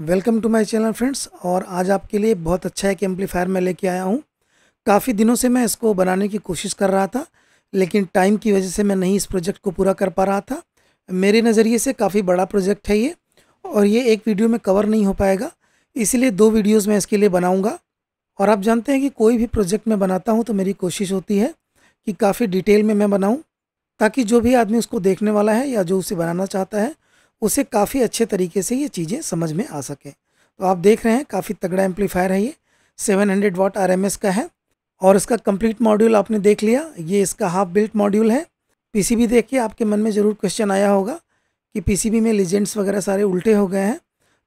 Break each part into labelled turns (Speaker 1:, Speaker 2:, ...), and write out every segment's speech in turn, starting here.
Speaker 1: welcome to my channel friends और आज आपके लिए बहुत अच्छा एक एम्पलीफायर मैं लेके आया हूँ काफ़ी दिनों से मैं इसको बनाने की कोशिश कर रहा था लेकिन टाइम की वजह से मैं नहीं इस प्रोजेक्ट को पूरा कर पा रहा था मेरे नज़रिए से काफ़ी बड़ा प्रोजेक्ट है ये और ये एक वीडियो में कवर नहीं हो पाएगा इसीलिए दो वीडियोज़ मैं इसके लिए बनाऊँगा और आप जानते हैं कि कोई भी प्रोजेक्ट मैं बनाता हूँ तो मेरी कोशिश होती है कि काफ़ी डिटेल में मैं बनाऊँ ताकि जो भी आदमी उसको देखने वाला है या जो उसे बनाना चाहता है उसे काफ़ी अच्छे तरीके से ये चीज़ें समझ में आ सकें तो आप देख रहे हैं काफ़ी तगड़ा एम्पलीफायर है ये 700 हंड्रेड वाट आर का है और इसका कंप्लीट मॉड्यूल आपने देख लिया ये इसका हाफ बिल्ट मॉड्यूल है पीसीबी देख के आपके मन में ज़रूर क्वेश्चन आया होगा कि पीसीबी में लीजेंड्स वगैरह सारे उल्टे हो गए हैं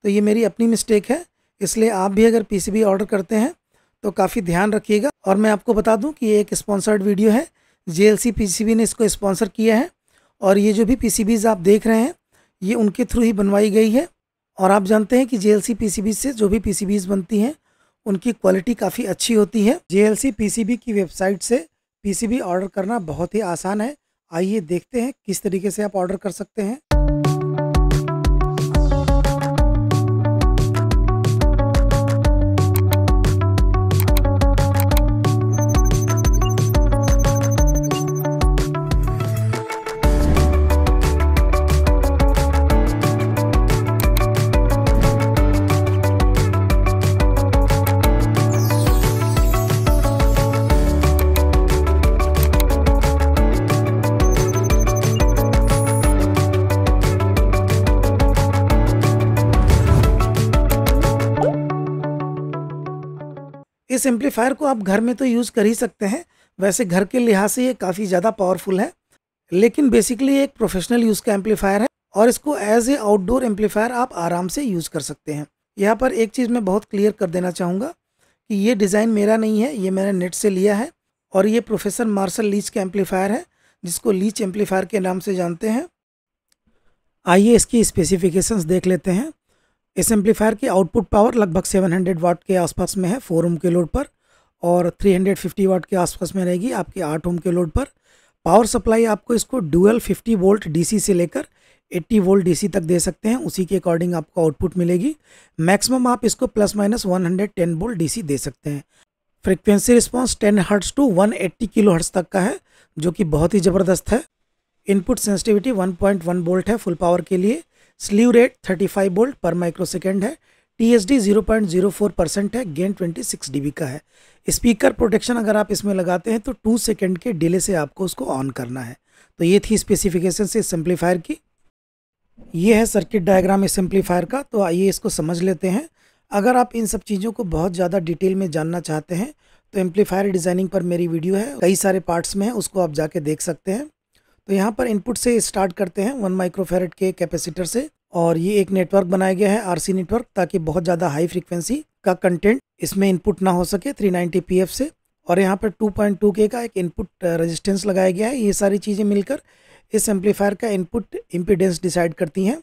Speaker 1: तो ये मेरी अपनी मिस्टेक है इसलिए आप भी अगर पी ऑर्डर करते हैं तो काफ़ी ध्यान रखिएगा और मैं आपको बता दूं कि ये एक स्पॉन्सर्ड वीडियो है जे एल ने इसको स्पॉन्सर किया है और ये जो भी पी आप देख रहे हैं ये उनके थ्रू ही बनवाई गई है और आप जानते हैं कि जे एल से जो भी पी बनती हैं उनकी क्वालिटी काफ़ी अच्छी होती है जे एल की वेबसाइट से पी ऑर्डर करना बहुत ही आसान है आइए देखते हैं किस तरीके से आप ऑर्डर कर सकते हैं इस एम्पलीफायर को आप घर में तो यूज़ कर ही सकते हैं वैसे घर के लिहाज से ये काफ़ी ज़्यादा पावरफुल है लेकिन बेसिकली एक प्रोफेशनल यूज़ का एम्पलीफायर है और इसको एज ए आउटडोर एम्पलीफायर आप आराम से यूज़ कर सकते हैं यहाँ पर एक चीज़ मैं बहुत क्लियर कर देना चाहूँगा कि ये डिज़ाइन मेरा नहीं है ये मैंने नेट से लिया है और ये प्रोफेसर मार्शल लीच का एम्पलीफायर है जिसको लीच एम्पलीफायर के नाम से जानते हैं आइए इसकी स्पेसिफिकेशंस देख लेते हैं इस एम्पलीफायर की आउटपुट पावर लगभग 700 वाट के आसपास में है फोर ओम के लोड पर और 350 वाट के आसपास में रहेगी आपके आठ ओम के लोड पर पावर सप्लाई आपको इसको डुअल 50 वोल्ट डीसी से लेकर 80 वोल्ट डीसी तक दे सकते हैं उसी के अकॉर्डिंग आपको आउटपुट मिलेगी मैक्सिमम आप इसको प्लस माइनस 110 वोल्ट डीसी दे सकते हैं frequency response ten hertz to one kilohertz तक का है जो कि बहुत ही ज़बरदस्त है इनपुट सेंसिटिविटी वन वोल्ट है फुल पावर के लिए स्लीव रेट 35 बोल्ट पर माइक्रोसेकेंड है T S D zero point zero four percent है gain twenty six D B का है स्पीकर प्रोटेक्शन अगर आप इसमें लगाते हैं तो टू सेकेंड के डिले से आपको उसको ऑन करना है तो ये थी स्पेसिफिकेशन से सिम्प्लीफायर की ये है सर्किट डायग्राम इस सिम्प्लीफायर का तो आइए इसको समझ लेते हैं अगर आप इन सब चीज़ों को बहुत ज़्यादा डिटेल में जानना चाहते हैं तो एम्पलीफायर डिज़ाइनिंग पर मेरी वीडियो है कई सारे पार्ट्स में है उसको आप जाके देख सकते हैं तो यहाँ पर इनपुट से स्टार्ट करते हैं वन माइक्रोफेरेट के कैपेसिटर से और ये एक नेटवर्क बनाया गया है आरसी नेटवर्क ताकि बहुत ज़्यादा हाई फ्रिक्वेंसी का कंटेंट इसमें इनपुट ना हो सके 390 नाइन्टी से और यहाँ पर 2.2 के का एक इनपुट रेजिस्टेंस uh, लगाया गया है ये सारी चीज़ें मिलकर इस एम्पलीफायर का इनपुट इम्पीडेंस डिसाइड करती हैं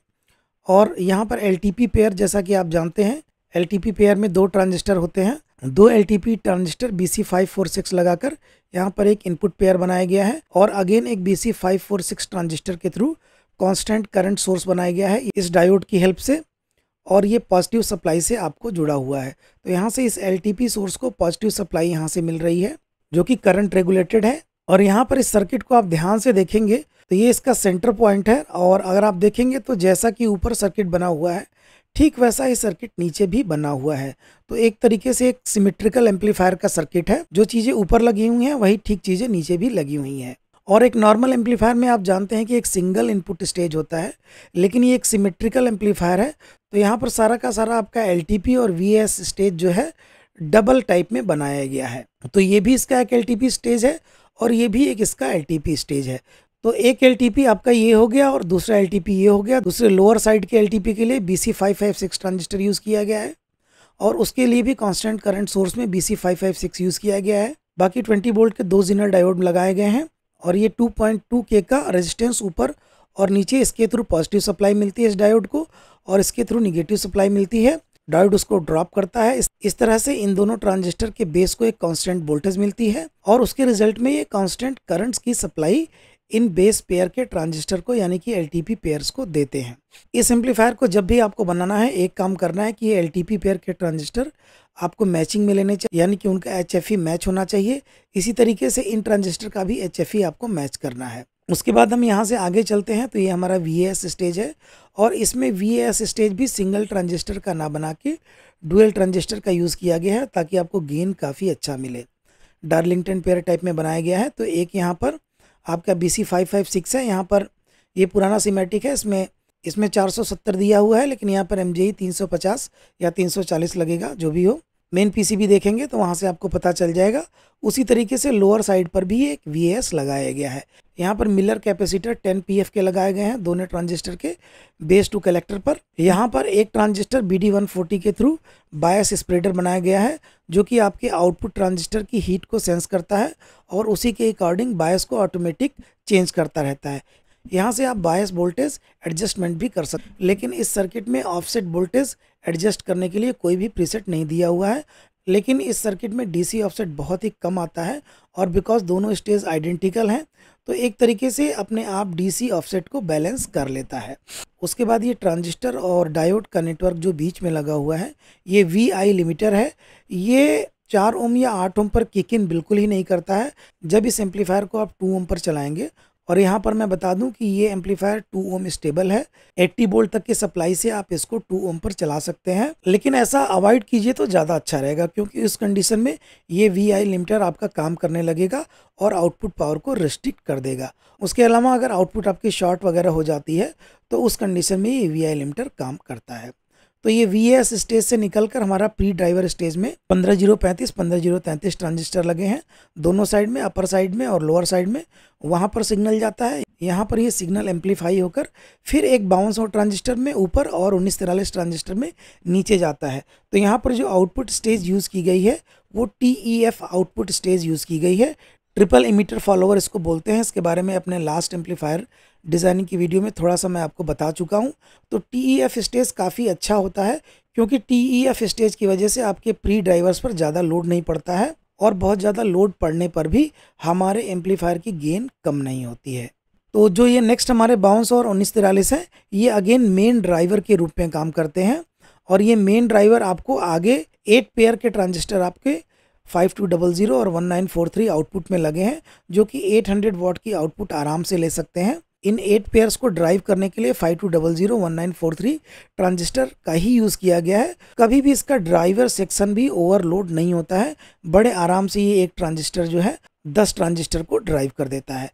Speaker 1: और यहाँ पर एल पेयर जैसा कि आप जानते हैं एल पेयर में दो ट्रांजिस्टर होते हैं दो एल ट्रांजिस्टर बी सी लगाकर यहाँ पर एक इनपुट पेयर बनाया गया है और अगेन एक B C five four six transistor के थ्रू कांस्टेंट करंट सोर्स बनाया गया है इस डायोड की हेल्प से और ये पॉजिटिव सप्लाई से आपको जुड़ा हुआ है तो यहाँ से इस एल सोर्स को पॉजिटिव सप्लाई यहाँ से मिल रही है जो कि करंट रेगुलेटेड है और यहाँ पर इस सर्किट को आप ध्यान से देखेंगे तो ये इसका सेंटर पॉइंट है और अगर आप देखेंगे तो जैसा कि ऊपर सर्किट बना हुआ है ठीक वैसा ही सर्किट नीचे भी बना हुआ है तो एक तरीके से एक सिमेट्रिकल एम्पलीफायर का सर्किट है जो चीज़ें ऊपर लगी हुई हैं वही ठीक चीज़ें नीचे भी लगी हुई हैं और एक नॉर्मल एम्पलीफायर में आप जानते हैं कि एक सिंगल इनपुट स्टेज होता है लेकिन ये एक सिमेट्रिकल एम्पलीफायर है तो यहाँ पर सारा का सारा आपका एल और वी स्टेज जो है डबल टाइप में बनाया गया है तो ये भी इसका एक एल स्टेज है और ये भी एक इसका एल स्टेज है तो एक एल आपका ये हो गया और दूसरा एल ये हो गया दूसरे लोअर साइड के एल के लिए B C five five six transistor use किया गया है और उसके लिए भी कांस्टेंट करंट सोर्स में B C five five six use किया गया है बाकी ट्वेंटी वोल्ट के दो जिनर डायोड लगाए गए हैं और ये टू पॉइंट टू के का रेजिस्टेंस ऊपर और नीचे इसके थ्रू पॉजिटिव सप्लाई मिलती है इस डायोड को और इसके थ्रू निगेटिव सप्लाई मिलती है डायोड उसको ड्रॉप करता है इस, इस तरह से इन दोनों ट्रांजिस्टर के बेस को एक कांस्टेंट वोल्टेज मिलती है और उसके रिजल्ट में ये कांस्टेंट करंट्स की सप्लाई इन बेस पेयर के ट्रांजिस्टर को यानी कि एल टी को देते हैं इस एम्पलीफायर को जब भी आपको बनाना है एक काम करना है कि ये एल पेयर के ट्रांजिस्टर आपको मैचिंग में लेने चाहिए यानी कि उनका एच मैच होना चाहिए इसी तरीके से इन ट्रांजिस्टर का भी एच आपको मैच करना है उसके बाद हम यहाँ से आगे चलते हैं तो ये हमारा वी स्टेज है और इसमें वी स्टेज भी सिंगल ट्रांजिस्टर का ना बना के डुअल ट्रांजिस्टर का यूज़ किया गया है ताकि आपको गेन काफ़ी अच्छा मिले डार्लिंगटन पेयर टाइप में बनाया गया है तो एक यहाँ पर आपका B C five five six है यहाँ पर ये पुराना सीमेटिक है इसमें इसमें चार सौ सत्तर दिया हुआ है लेकिन यहाँ पर एम जे तीन सौ पचास या तीन सौ चालीस लगेगा जो भी हो मेन पीसीबी देखेंगे तो वहाँ से आपको पता चल जाएगा उसी तरीके से लोअर साइड पर भी एक वी लगाया गया है यहाँ पर मिलर कैपेसिटर 10 पीएफ के लगाए गए हैं दोनों ट्रांजिस्टर के बेस टू कलेक्टर पर यहाँ पर एक ट्रांजिस्टर बी डी के थ्रू बायस स्प्रेडर बनाया गया है जो कि आपके आउटपुट ट्रांजिस्टर की हीट को सेंस करता है और उसी के अकॉर्डिंग बायस को ऑटोमेटिक चेंज करता रहता है यहाँ से आप बायस वोल्टेज एडजस्टमेंट भी कर सकते लेकिन इस सर्किट में ऑफसेट वोल्टेज एडजस्ट करने के लिए कोई भी प्रीसेट नहीं दिया हुआ है लेकिन इस सर्किट में डीसी ऑफसेट बहुत ही कम आता है और बिकॉज दोनों स्टेज आइडेंटिकल हैं तो एक तरीके से अपने आप डीसी ऑफसेट को बैलेंस कर लेता है उसके बाद ये ट्रांजिस्टर और डायोड का नेटवर्क जो बीच में लगा हुआ है ये वी आई लिमिटर है ये चार ओम या आठ ओम पर किक इन बिल्कुल ही नहीं करता है जब इस एम्पलीफायर को आप टू ओम पर चलाएंगे और यहाँ पर मैं बता दूँ कि ये एम्पलीफायर 2 ओम स्टेबल है 80 बोल्ट तक की सप्लाई से आप इसको 2 ओम पर चला सकते हैं लेकिन ऐसा अवॉइड कीजिए तो ज़्यादा अच्छा रहेगा क्योंकि इस कंडीशन में ये वी आई लिमिटर आपका काम करने लगेगा और आउटपुट पावर को रिस्ट्रिक्ट कर देगा उसके अलावा अगर आउटपुट आपकी शॉर्ट वगैरह हो जाती है तो उस कंडीशन में ये वी आई लिमिटर काम करता है तो ये वी एस स्टेज से निकलकर हमारा प्री ड्राइवर स्टेज में पंद्रह जीरो पैंतीस पंद्रह जीरो तैंतीस ट्रांजिस्टर लगे हैं दोनों साइड में अपर साइड में और लोअर साइड में वहाँ पर सिग्नल जाता है यहाँ पर ये सिग्नल एम्पलीफाई होकर फिर एक बावन सौ ट्रांजिस्टर में ऊपर और उन्नीस तिरालीस ट्रांजिस्टर में नीचे जाता है तो यहाँ पर जो आउटपुट स्टेज यूज़ की गई है वो T E F output stage use की गई है ट्रिपल इमीटर फॉलोवर इसको बोलते हैं इसके बारे में अपने लास्ट एम्पलीफायर डिज़ाइनिंग की वीडियो में थोड़ा सा मैं आपको बता चुका हूँ तो टी ई एफ स्टेज काफ़ी अच्छा होता है क्योंकि टी ई एफ स्टेज की वजह से आपके प्री ड्राइवर्स पर ज़्यादा लोड नहीं पड़ता है और बहुत ज़्यादा लोड पड़ने पर भी हमारे एम्पलीफायर की गेन कम नहीं होती है तो जो ये नेक्स्ट हमारे बाउंस और उन्नीस तिरालीस हैं ये अगेन मेन ड्राइवर के रूप में काम करते हैं और ये मेन ड्राइवर आपको आगे एट पेयर के ट्रांजिस्टर आपके फाइव टू डबल ज़ीरो और one nine four three output में लगे हैं जो कि एट हंड्रेड वॉट की आउटपुट आराम से ले सकते हैं इन एट पेयर्स को ड्राइव करने के लिए five two double zero one nine four three transistor का ही यूज़ किया गया है कभी भी इसका ड्राइवर सेक्शन भी ओवरलोड नहीं होता है बड़े आराम से ये एक ट्रांजिस्टर जो है दस ट्रांजिस्टर को ड्राइव कर देता है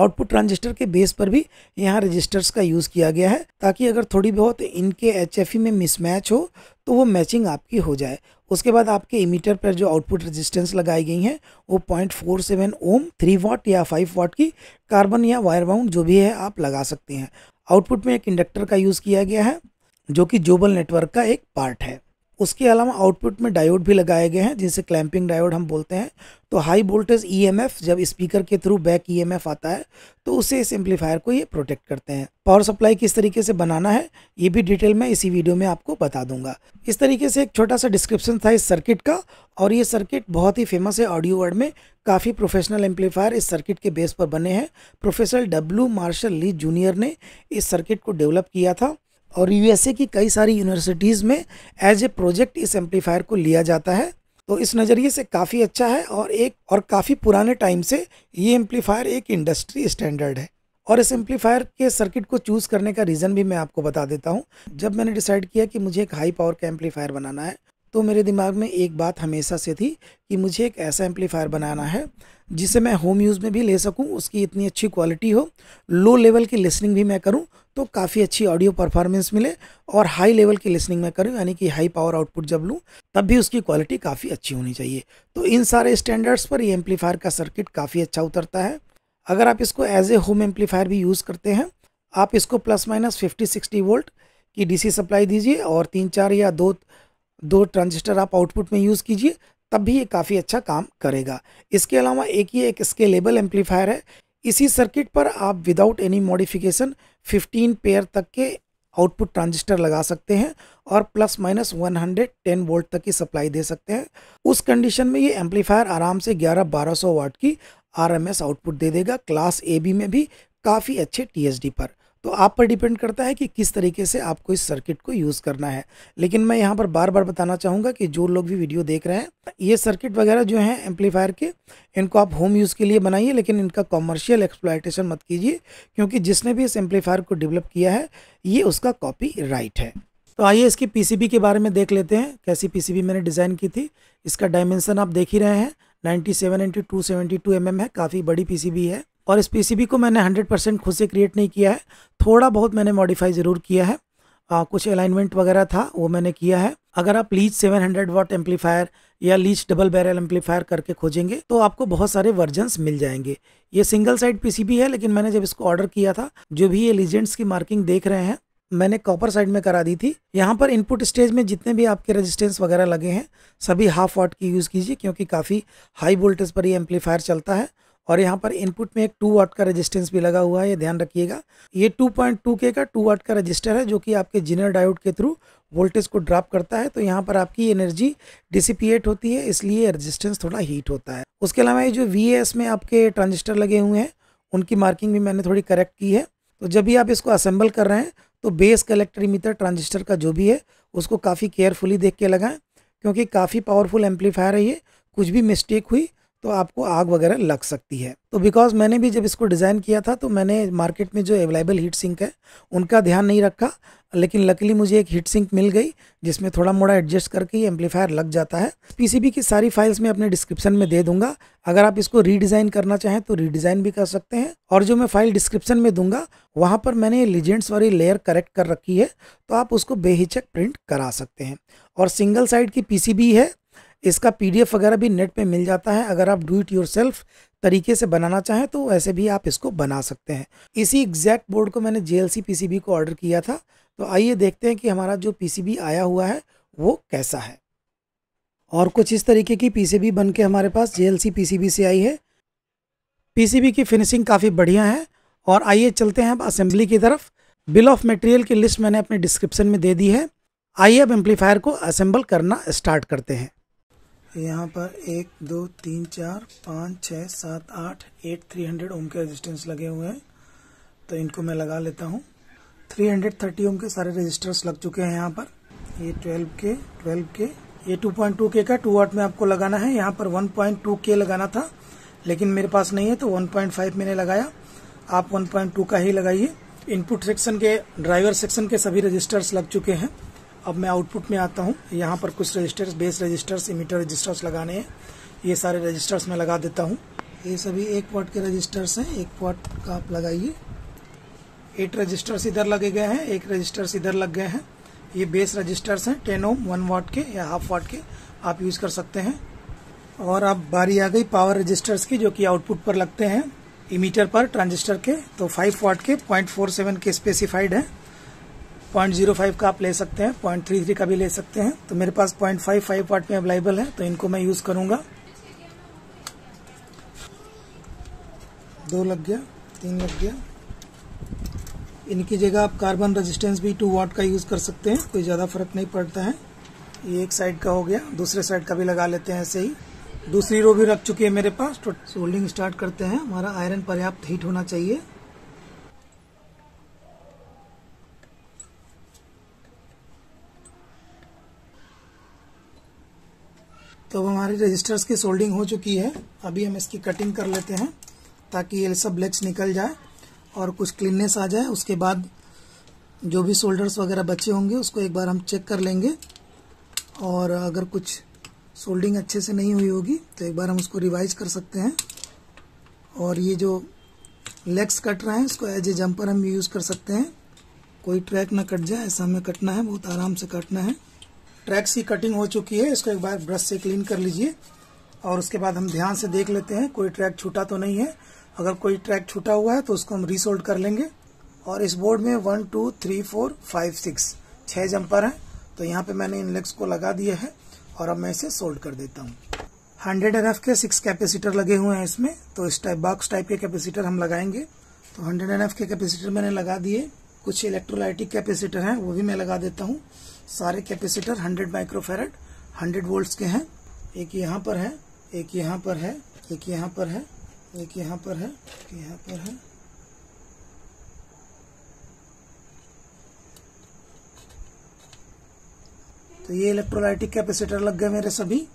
Speaker 1: आउटपुट ट्रांजिस्टर के बेस पर भी यहाँ रजिस्टर्स का यूज़ किया गया है ताकि अगर थोड़ी बहुत इनके एच e में मिसमैच हो तो वो मैचिंग आपकी हो जाए उसके बाद आपके इमीटर पर जो आउटपुट रेजिस्टेंस लगाई गई हैं वो point four seven ohm three watt या फाइव वाट की कार्बन या वायर बाउंड जो भी है आप लगा सकते हैं आउटपुट में एक इंडक्टर का यूज़ किया गया है जो कि जोबल नेटवर्क का एक पार्ट है उसके अलावा आउटपुट में डायोड भी लगाए गए हैं जिनसे क्लैंपिंग डायोड हम बोलते हैं तो हाई वोल्टेज ईएमएफ e जब स्पीकर के थ्रू बैक ईएमएफ e आता है तो उसे इस एम्पलीफायर को ये प्रोटेक्ट करते हैं पावर सप्लाई किस तरीके से बनाना है ये भी डिटेल में इसी वीडियो में आपको बता दूंगा इस तरीके से एक छोटा सा डिस्क्रिप्शन था इस सर्किट का और ये सर्किट बहुत ही फेमस है ऑडियो वर्ड में काफ़ी प्रोफेशनल एम्पलीफायर इस सर्किट के बेस पर बने हैं professor W Marshall Leach junior ने इस सर्किट को डेवलप किया था और यूएसए की कई सारी यूनिवर्सिटीज़ में एज ए प्रोजेक्ट इस एम्पलीफायर को लिया जाता है तो इस नज़रिए से काफ़ी अच्छा है और एक और काफ़ी पुराने टाइम से ये एम्पलीफायर एक इंडस्ट्री स्टैंडर्ड है और इस एम्पलीफायर के सर्किट को चूज़ करने का रीज़न भी मैं आपको बता देता हूँ जब मैंने डिसाइड किया कि मुझे एक हाई पावर का एम्पलीफायर बनाना है तो मेरे दिमाग में एक बात हमेशा से थी कि मुझे एक ऐसा एम्पलीफायर बनाना है जिसे मैं होम यूज़ में भी ले सकूं उसकी इतनी अच्छी क्वालिटी हो लो लेवल की लिसनिंग भी मैं करूं तो काफ़ी अच्छी ऑडियो परफॉर्मेंस मिले और हाई लेवल की लिसनिंग मैं करूं यानी कि हाई पावर आउटपुट जब लूं तब भी उसकी क्वालिटी काफ़ी अच्छी होनी चाहिए तो इन सारे स्टैंडर्ड्स पर ये एम्पलीफायर का सर्किट काफ़ी अच्छा उतरता है अगर आप इसको एज ए होम एम्पलीफायर भी यूज़ करते हैं आप इसको plus minus fifty sixty volt की डी सप्लाई दीजिए और तीन चार या दो दो ट्रांजिस्टर आप आउटपुट में यूज़ कीजिए तब भी ये काफ़ी अच्छा काम करेगा इसके अलावा एक ही एक स्केलेबल एम्पलीफायर है इसी सर्किट पर आप विदाउट एनी मॉडिफिकेशन 15 पेयर तक के आउटपुट ट्रांजिस्टर लगा सकते हैं और प्लस माइनस 110 वोल्ट तक की सप्लाई दे सकते हैं उस कंडीशन में ये एम्पलीफायर आराम से 11-1200 वाट की आरएमएस आउटपुट दे देगा क्लास ए बी में भी काफ़ी अच्छे टीएसडी पर तो आप पर डिपेंड करता है कि किस तरीके से आपको इस सर्किट को यूज़ करना है लेकिन मैं यहाँ पर बार बार बताना चाहूँगा कि जो लोग भी वीडियो देख रहे हैं ये सर्किट वगैरह जो हैं एम्पलीफायर के इनको आप होम यूज़ के लिए बनाइए लेकिन इनका कॉमर्शियल एक्सप्लाइटेशन मत कीजिए क्योंकि जिसने भी इस एम्पलीफायर को डेवलप किया है ये उसका कॉपी राइट है तो आइए इसकी पीसीबी के बारे में देख लेते हैं कैसी पीसीबी मैंने डिज़ाइन की थी इसका डायमेंसन आप देख ही रहे हैं 97 इंटू टू सेवेंटी है काफ़ी बड़ी पीसीबी है और इस पीसीबी को मैंने 100 परसेंट खुद से क्रिएट नहीं किया है थोड़ा बहुत मैंने मॉडिफाई ज़रूर किया है आ, कुछ अलाइनमेंट वगैरह था वो मैंने किया है अगर आप लीच 700 हंड्रेड वाट एम्पलीफायर या लीच डबल बैरल एम्पलीफायर करके खोजेंगे तो आपको बहुत सारे वर्जन्स मिल जाएंगे ये सिंगल साइड पीसीबी है लेकिन मैंने जब इसको ऑर्डर किया था जो भी ये लीजेंट्स की मार्किंग देख रहे हैं मैंने कॉपर साइड में करा दी थी यहाँ पर इनपुट स्टेज में जितने भी आपके रेजिस्टेंस वगैरह लगे हैं सभी हाफ वाट की यूज़ कीजिए क्योंकि काफ़ी हाई वोल्टेज पर ये एम्पलीफायर चलता है और यहाँ पर इनपुट में एक टू वाट का रेजिस्टेंस भी लगा हुआ है ये ध्यान रखिएगा ये 2.2 के का टू वाट का रजिस्टर है जो कि आपके जिनर डायोड के थ्रू वोल्टेज को ड्रॉप करता है तो यहाँ पर आपकी एनर्जी डिसिपिएट होती है इसलिए रेजिस्टेंस थोड़ा हीट होता है उसके अलावा ये जो वी में आपके ट्रांजिस्टर लगे हुए हैं उनकी मार्किंग भी मैंने थोड़ी करेक्ट की है तो जब भी आप इसको असेंबल कर रहे हैं तो बेस कलेक्टरीमीटर ट्रांजिस्टर का जो भी है उसको काफ़ी केयरफुली देख के लगाएं क्योंकि काफ़ी पावरफुल एम्पलीफायर है ये कुछ भी मिस्टेक हुई तो आपको आग वगैरह लग सकती है तो बिकॉज मैंने भी जब इसको डिज़ाइन किया था तो मैंने मार्केट में जो अवेलेबल हीट सिंक है उनका ध्यान नहीं रखा लेकिन लकली मुझे एक हीट सिंक मिल गई जिसमें थोड़ा मोड़ा एडजस्ट करके ये एम्पलीफायर लग जाता है पीसीबी की सारी फाइल्स मैं अपने डिस्क्रिप्शन में दे दूंगा अगर आप इसको रीडिज़ाइन करना चाहें तो रीडिज़ाइन भी कर सकते हैं और जो मैं फाइल डिस्क्रिप्शन में दूंगा वहाँ पर मैंने ये लीजेंड्स वाली लेयर करेक्ट कर रखी है तो आप उसको बेहिचक प्रिंट करा सकते हैं और सिंगल साइड की पी है इसका पीडीएफ वगैरह भी नेट पे मिल जाता है अगर आप डू इट योर तरीके से बनाना चाहें तो वैसे भी आप इसको बना सकते हैं इसी एग्जैक्ट बोर्ड को मैंने जे पीसीबी को ऑर्डर किया था तो आइए देखते हैं कि हमारा जो पी आया हुआ है वो कैसा है और कुछ इस तरीके की पीसीबी बन के हमारे पास जे एल से आई है पी की फिनिशिंग काफ़ी बढ़िया है और आइए चलते हैं अब असेंबली की तरफ बिल ऑफ मटेरियल की लिस्ट मैंने अपने डिस्क्रिप्शन में दे दी है आइए अब एम्पलीफायर को असेंबल करना स्टार्ट करते हैं यहाँ पर एक दो तीन चार पाँच छः सात आठ एट थ्री हंड्रेड ओम के रेजिस्टेंस लगे हुए हैं तो इनको मैं लगा लेता हूँ थ्री हंड्रेड थर्टी ओम के सारे रेजिस्टर्स लग चुके हैं यहाँ पर ये ट्वेल्व के ट्वेल्व के ये टू पॉइंट टू के का टू वाट में आपको लगाना है यहाँ पर वन पॉइंट टू के लगाना था लेकिन मेरे पास नहीं है तो वन पॉइंट फाइव मैंने लगाया आप वन पॉइंट टू का ही लगाइए इनपुट सेक्शन के ड्राइवर सेक्शन के सभी रजिस्टर्स लग चुके हैं अब मैं आउटपुट में आता हूँ यहाँ पर कुछ resistors base resistors emitter resistors लगाने हैं ये सारे रजिस्टर्स मैं लगा देता हूँ ये सभी एक वाट के रजिस्टर्स हैं एक वाट का आप लगाइए एट रजिस्टर्स इधर लगे गए हैं एक रजिस्टर्स इधर लग गए हैं ये बेस रजिस्टर्स हैं टेन ओम वन वाट के या हाफ वाट के आप यूज़ कर सकते हैं और अब बारी आ गई पावर रजिस्टर्स की जो कि आउटपुट पर लगते हैं इमीटर पर ट्रांजिस्टर के तो फाइव वाट के पॉइंट के स्पेसिफाइड हैं पॉइंट जीरो फाइव का आप ले सकते हैं पॉइंट थ्री थ्री का भी ले सकते हैं तो मेरे पास पॉइंट फाइव फाइव वाट में अवेलेबल है तो इनको मैं यूज करूंगा दो लग गया तीन लग गया इनकी जगह आप कार्बन रेजिस्टेंस भी टू वाट का यूज कर सकते हैं कोई ज्यादा फर्क नहीं पड़ता है ये एक साइड का हो गया दूसरे साइड का भी लगा लेते हैं ऐसे ही दूसरी रो भी रख चुकी है मेरे पास तो सोल्डिंग स्टार्ट करते हैं हमारा आयरन पर्याप्त हीट होना चाहिए तो अब हमारी रजिस्टर्स की सोल्डिंग हो चुकी है अभी हम इसकी कटिंग कर लेते हैं ताकि ये सब ब्लैक्स निकल जाए और कुछ क्लीननेस आ जाए उसके बाद जो भी सोल्डर्स वगैरह बचे होंगे उसको एक बार हम चेक कर लेंगे और अगर कुछ सोल्डिंग अच्छे से नहीं हुई होगी तो एक बार हम उसको रिवाइज कर सकते हैं और ये जो लेग्स कट रहे हैं इसको एज ए जम्पर हम यूज़ कर सकते हैं कोई ट्रैक ना कट जाए ऐसा हमें कटना है बहुत आराम से कटना है ट्रैक्स की कटिंग हो चुकी है इसको एक बार ब्रश से क्लीन कर लीजिए और उसके बाद हम ध्यान से देख लेते हैं कोई ट्रैक छूटा तो नहीं है अगर कोई ट्रैक छूटा हुआ है तो उसको हम रिसोल्ड कर लेंगे और इस बोर्ड में one two three four five six छः जंपर हैं तो यहाँ पे मैंने इन लेग्स को लगा दिया है और अब मैं इसे सोल्ड कर देता हूँ हंड्रेड एन के सिक्स कैपेसिटर लगे हुए हैं इसमें तो इस टाइप बॉक्स टाइप के कैपेसिटर हम लगाएंगे तो हंड्रेड एन के कैपेसिटर मैंने लगा दिए कुछ इलेक्ट्रोलाइटिक कैपेसिटर हैं वो भी मैं लगा देता हूँ सारे कैपेसिटर 100 माइक्रोफेरेट 100 वोल्ट्स के हैं एक यहाँ पर है एक यहाँ पर है एक यहाँ पर है एक यहाँ पर है एक यहाँ पर है तो ये इलेक्ट्रोलाइटिक कैपेसिटर लग गए मेरे सभी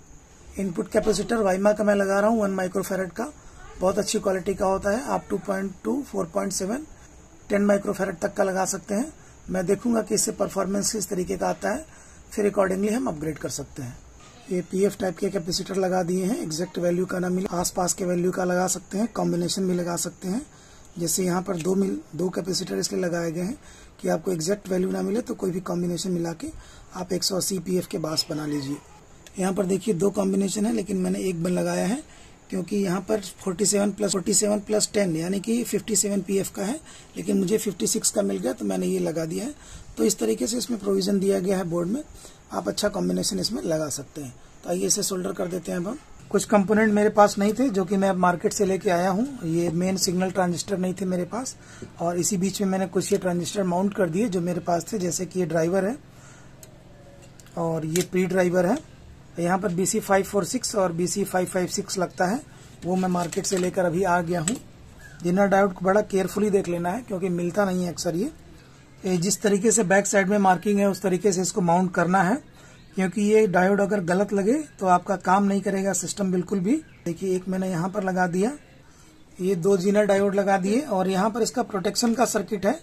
Speaker 1: इनपुट कैपेसिटर वाइमा का मैं लगा रहा हूँ वन माइक्रोफेरेट का बहुत अच्छी क्वालिटी का होता है आप 2.2, 4.7, 10 माइक्रोफेरेट तक का लगा सकते हैं मैं देखूंगा कि इससे परफॉर्मेंस किस तरीके का आता है फिर अकॉर्डिंगली हम अपग्रेड कर सकते हैं ये पी एफ टाइप के कैपेसिटर लगा दिए हैं एग्जैक्ट वैल्यू का ना मिले आसपास के वैल्यू का लगा सकते हैं कॉम्बिनेशन भी लगा सकते हैं जैसे यहाँ पर दो मिल दो कैपेसिटर इसलिए लगाए गए हैं कि आपको एग्जैक्ट वैल्यू ना मिले तो कोई भी कॉम्बिनेशन मिला के आप 180 पीएफ के बास बना लीजिए यहाँ पर देखिए दो कॉम्बिनेशन है लेकिन मैंने एक बन लगाया है क्योंकि यहाँ पर 47 प्लस 47 प्लस 10 यानी कि 57 पीएफ का है लेकिन मुझे 56 का मिल गया तो मैंने ये लगा दिया है तो इस तरीके से इसमें प्रोविज़न दिया गया है बोर्ड में आप अच्छा कॉम्बिनेशन इसमें लगा सकते हैं तो आइए इसे सोल्डर कर देते हैं अब हम कुछ कंपोनेंट मेरे पास नहीं थे जो कि मैं मार्केट से लेके आया हूँ ये मेन सिग्नल ट्रांजिस्टर नहीं थे मेरे पास और इसी बीच में मैंने कुछ ये ट्रांजिस्टर माउंट कर दिए जो मेरे पास थे जैसे कि ये ड्राइवर है और ये प्री ड्राइवर है यहाँ पर बीसी फाइव फोर सिक्स और बीसी फाइव फाइव सिक्स लगता है वो मैं मार्केट से लेकर अभी आ गया हूँ जिनर डायोड को बड़ा केयरफुली देख लेना है क्योंकि मिलता नहीं है अक्सर ये जिस तरीके से बैक साइड में मार्किंग है उस तरीके से इसको माउंट करना है क्योंकि ये डायोड अगर गलत लगे तो आपका काम नहीं करेगा सिस्टम बिल्कुल भी देखिए एक मैंने यहाँ पर लगा दिया ये दो जीनर डायोड लगा दिए और यहाँ पर इसका प्रोटेक्शन का सर्किट है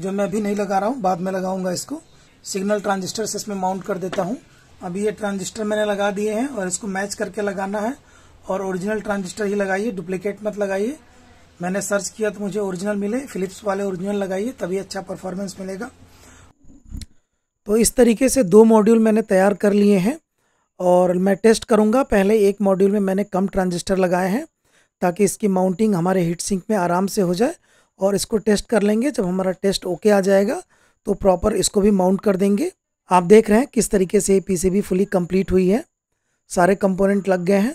Speaker 1: जो मैं अभी नहीं लगा रहा हूँ बाद में लगाऊंगा इसको सिग्नल ट्रांजिस्टर से इसमें माउंट कर देता हूँ अभी ये ट्रांजिस्टर मैंने लगा दिए हैं और इसको मैच करके लगाना है और ओरिजिनल ट्रांजिस्टर ही लगाइए डुप्लीकेट मत लगाइए मैंने सर्च किया तो मुझे ओरिजिनल मिले फिलिप्स वाले ओरिजिनल लगाइए तभी अच्छा परफॉर्मेंस मिलेगा तो इस तरीके से दो मॉड्यूल मैंने तैयार कर लिए हैं और मैं टेस्ट करूंगा पहले एक मॉड्यूल में मैंने कम ट्रांजिस्टर लगाए हैं ताकि इसकी माउंटिंग हमारे हीट सिंक में आराम से हो जाए और इसको टेस्ट कर लेंगे जब हमारा टेस्ट ओके आ जाएगा तो प्रॉपर इसको भी माउंट कर देंगे आप देख रहे हैं किस तरीके से पीसीबी फुली कंप्लीट हुई है सारे कंपोनेंट लग गए हैं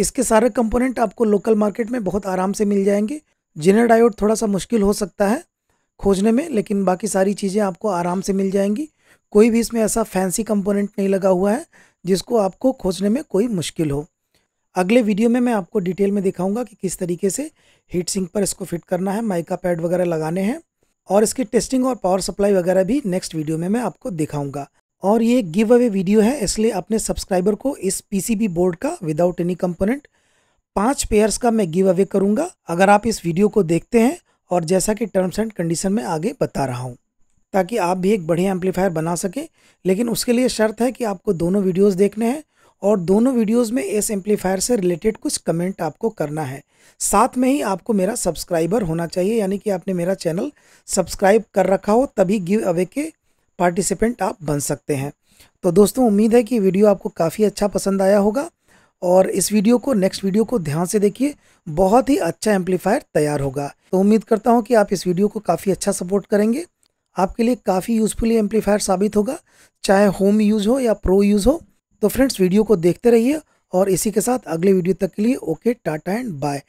Speaker 1: इसके सारे कंपोनेंट आपको लोकल मार्केट में बहुत आराम से मिल जाएंगे जिनर डायोड थोड़ा सा मुश्किल हो सकता है खोजने में लेकिन बाकी सारी चीज़ें आपको आराम से मिल जाएंगी कोई भी इसमें ऐसा फैंसी कंपोनेंट नहीं लगा हुआ है जिसको आपको खोजने में कोई मुश्किल हो अगले वीडियो में मैं आपको डिटेल में दिखाऊंगा कि किस तरीके से हीट सिंक पर इसको फिट करना है माइका पैड वगैरह लगाने हैं और इसकी टेस्टिंग और पावर सप्लाई वगैरह भी नेक्स्ट वीडियो में मैं आपको दिखाऊंगा और ये गिव अवे वीडियो है इसलिए अपने सब्सक्राइबर को इस पीसीबी बोर्ड का विदाउट एनी कंपोनेंट पांच पेयर्स का मैं गिव अवे करूंगा अगर आप इस वीडियो को देखते हैं और जैसा कि टर्म्स एंड कंडीशन में आगे बता रहा हूँ ताकि आप भी एक बढ़िया एम्पलीफायर बना सकें लेकिन उसके लिए शर्त है कि आपको दोनों वीडियोज देखने हैं और दोनों वीडियोस में इस एम्पलीफायर से रिलेटेड कुछ कमेंट आपको करना है साथ में ही आपको मेरा सब्सक्राइबर होना चाहिए यानी कि आपने मेरा चैनल सब्सक्राइब कर रखा हो तभी गिव अवे के पार्टिसिपेंट आप बन सकते हैं तो दोस्तों उम्मीद है कि वीडियो आपको काफ़ी अच्छा पसंद आया होगा और इस वीडियो को नेक्स्ट वीडियो को ध्यान से देखिए बहुत ही अच्छा एम्पलीफायर तैयार होगा तो उम्मीद करता हूँ कि आप इस वीडियो को काफ़ी अच्छा सपोर्ट करेंगे आपके लिए काफ़ी यूज़फुल एम्पलीफायर साबित होगा चाहे होम यूज़ हो या प्रो यूज़ हो तो फ्रेंड्स वीडियो को देखते रहिए और इसी के साथ अगले वीडियो तक के लिए ओके टाटा एंड बाय